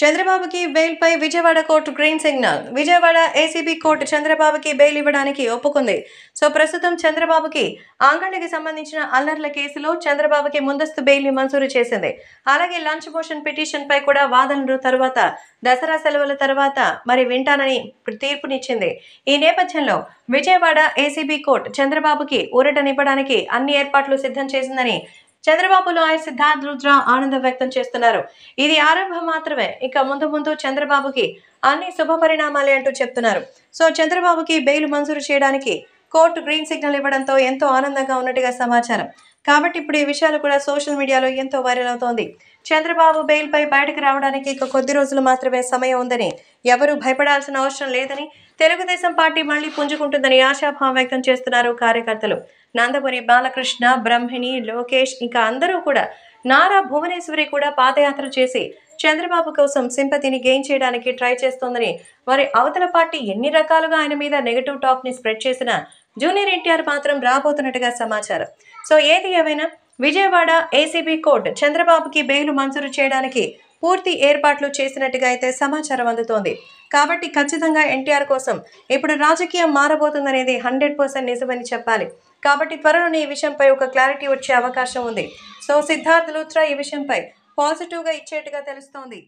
చంద్రబాబుకి బెయిల్పై Vijayawada court green signal Vijayawada ACB court చంద్రబాబుకి బెయిల్ ఇవ్వడానికి ఒప్పుకుంది సో ప్రస్తుతం చంద్రబాబుకి ఆంగ్లకి సంబంధించిన అల్లర్ల కేసులో చంద్రబాబుకి ముందస్తు ని మంజూరు చేసింది అలాగే లంచ్ మోషన్ పిటిషన్పై కూడా వాదనలు తరువాత దసరా సెలవుల తర్వాత మరి వింటానని తీర్పునిచ్చింది ఈ నేపథ్యంలో విజయవాడ ఏసీబీ కోర్టు చంద్రబాబుకి ఊరటనివ్వడానికి అన్ని ఏర్పాట్లు సిద్ధం చేసిందని చంద్రబాబు ఆయన సిద్ధార్థ్ రుద్ర ఆనందం వ్యక్తం చేస్తున్నారు ఇది ఆరంభం మాత్రమే ఇక ముందు ముందు చంద్రబాబుకి అన్ని శుభ పరిణామాలే అంటూ చెప్తున్నారు సో చంద్రబాబుకి బెయిల్ మంజూరు చేయడానికి కోర్టు గ్రీన్ సిగ్నల్ ఇవ్వడంతో ఎంతో ఆనందంగా ఉన్నట్టుగా సమాచారం కాబట్టి ఇప్పుడు ఈ విషయాలు కూడా సోషల్ మీడియాలో ఎంతో వైరల్ అవుతోంది చంద్రబాబు బెయిల్పై బయటకు రావడానికి ఇక కొద్ది రోజులు మాత్రమే సమయం ఉందని ఎవరూ భయపడాల్సిన అవసరం లేదని తెలుగుదేశం పార్టీ మళ్లీ పుంజుకుంటుందని ఆశాభావం వ్యక్తం చేస్తున్నారు కార్యకర్తలు నందమూరి బాలకృష్ణ బ్రహ్మిణి లోకేష్ ఇంకా అందరూ కూడా నారా భువనేశ్వరి కూడా పాదయాత్ర చేసి చంద్రబాబు కోసం సింపతిని గెయిన్ చేయడానికి ట్రై చేస్తోందని వారి అవతల పార్టీ ఎన్ని రకాలుగా ఆయన మీద నెగటివ్ ని స్ప్రెడ్ చేసినా జూనియర్ ఎన్టీఆర్ మాత్రం రాబోతున్నట్టుగా సమాచారం సో ఏది ఏమైనా విజయవాడ ఏసీబీ కోర్టు చంద్రబాబుకి బెయిల్ మంజూరు చేయడానికి పూర్తి ఏర్పాట్లు చేసినట్టుగా అయితే సమాచారం అందుతోంది కాబట్టి ఖచ్చితంగా ఎన్టీఆర్ కోసం ఇప్పుడు రాజకీయం మారబోతుందనేది హండ్రెడ్ పర్సెంట్ నిజమని చెప్పాలి కాబట్టి త్వరలోనే ఈ విషయంపై ఒక క్లారిటీ వచ్చే అవకాశం ఉంది సో సిద్ధార్థ్ లూత్రా ఈ విషయంపై పాజిటివ్గా ఇచ్చేట్టుగా తెలుస్తోంది